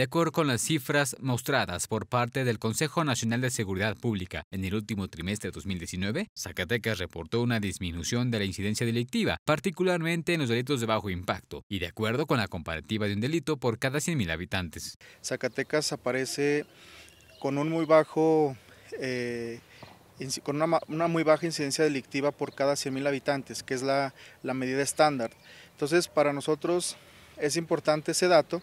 De acuerdo con las cifras mostradas por parte del Consejo Nacional de Seguridad Pública en el último trimestre de 2019, Zacatecas reportó una disminución de la incidencia delictiva, particularmente en los delitos de bajo impacto, y de acuerdo con la comparativa de un delito por cada 100.000 habitantes. Zacatecas aparece con eh, una, muy baja incidencia delictiva por cada 100.000 habitantes, que es la, la medida estándar. Entonces, para nosotros es importante ese dato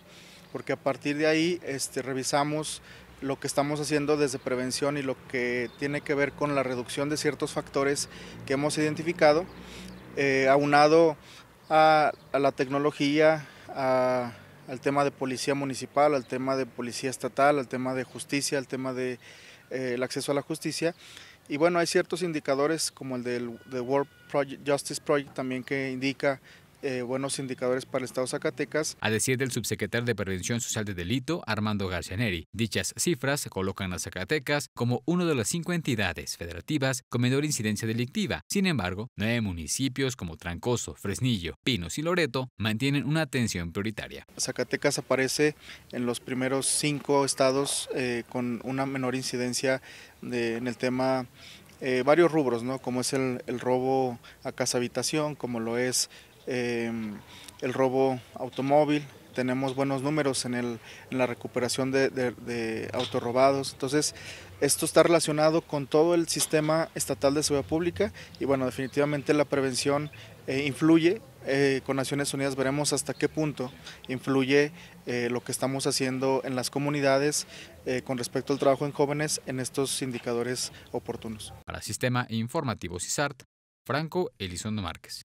porque a partir de ahí este, revisamos lo que estamos haciendo desde prevención y lo que tiene que ver con la reducción de ciertos factores que hemos identificado, eh, aunado a, la tecnología, al tema de policía municipal, al tema de policía estatal, al tema de justicia, al tema del de, eh, acceso a la justicia. Y bueno, hay ciertos indicadores como el del, World Project, Justice Project también que indica eh, buenos indicadores para el Estado Zacatecas. A decir del subsecretario de Prevención Social de Delito, Armando Garcianeri, dichas cifras colocan a Zacatecas como una de las cinco entidades federativas con menor incidencia delictiva. Sin embargo, nueve municipios como Trancoso, Fresnillo, Pinos y Loreto mantienen una atención prioritaria. Zacatecas aparece en los primeros cinco estados eh, con una menor incidencia en el tema eh, varios rubros, ¿no? como es el, robo a casa habitación, como lo es Em, el robo automóvil, tenemos buenos números en, la recuperación de, de, de, autorrobados. Entonces, esto está relacionado con todo el sistema estatal de seguridad pública y bueno, definitivamente la prevención eh, influye. Eh, con Naciones Unidas veremos hasta qué punto influye eh, lo que estamos haciendo en las comunidades con respecto al trabajo en jóvenes en estos indicadores oportunos. Para Sistema Informativo CISART, Franco Elizondo Márquez.